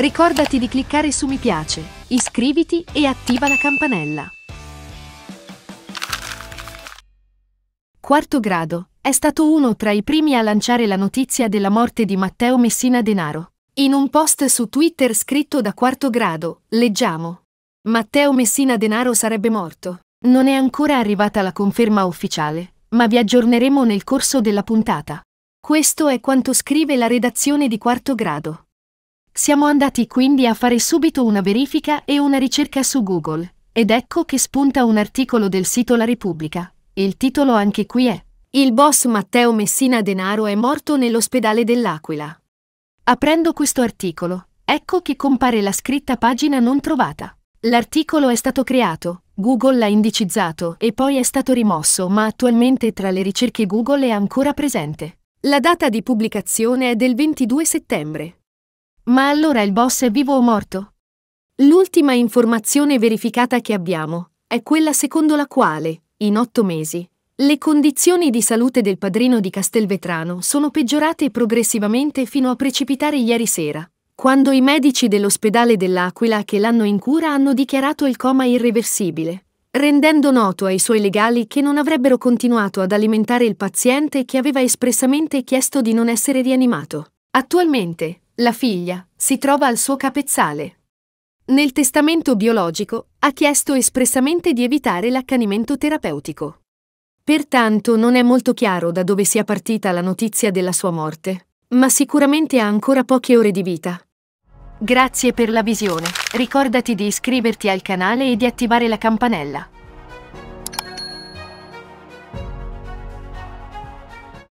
Ricordati di cliccare su mi piace, iscriviti e attiva la campanella. Quarto grado. È stato uno tra i primi a lanciare la notizia della morte di Matteo Messina Denaro. In un post su Twitter scritto da quarto grado, leggiamo. Matteo Messina Denaro sarebbe morto. Non è ancora arrivata la conferma ufficiale, ma vi aggiorneremo nel corso della puntata. Questo è quanto scrive la redazione di quarto grado. Siamo andati quindi a fare subito una verifica e una ricerca su Google, ed ecco che spunta un articolo del sito La Repubblica. Il titolo anche qui è Il boss Matteo Messina Denaro è morto nell'ospedale dell'Aquila. Aprendo questo articolo, ecco che compare la scritta pagina non trovata. L'articolo è stato creato, Google l'ha indicizzato e poi è stato rimosso, ma attualmente tra le ricerche Google è ancora presente. La data di pubblicazione è del 22 settembre. Ma allora il boss è vivo o morto? L'ultima informazione verificata che abbiamo è quella secondo la quale, in otto mesi, le condizioni di salute del padrino di Castelvetrano sono peggiorate progressivamente fino a precipitare ieri sera, quando i medici dell'ospedale dell'Aquila che l'hanno in cura hanno dichiarato il coma irreversibile, rendendo noto ai suoi legali che non avrebbero continuato ad alimentare il paziente che aveva espressamente chiesto di non essere rianimato. Attualmente, la figlia, si trova al suo capezzale. Nel testamento biologico ha chiesto espressamente di evitare l'accanimento terapeutico. Pertanto non è molto chiaro da dove sia partita la notizia della sua morte, ma sicuramente ha ancora poche ore di vita. Grazie per la visione, ricordati di iscriverti al canale e di attivare la campanella.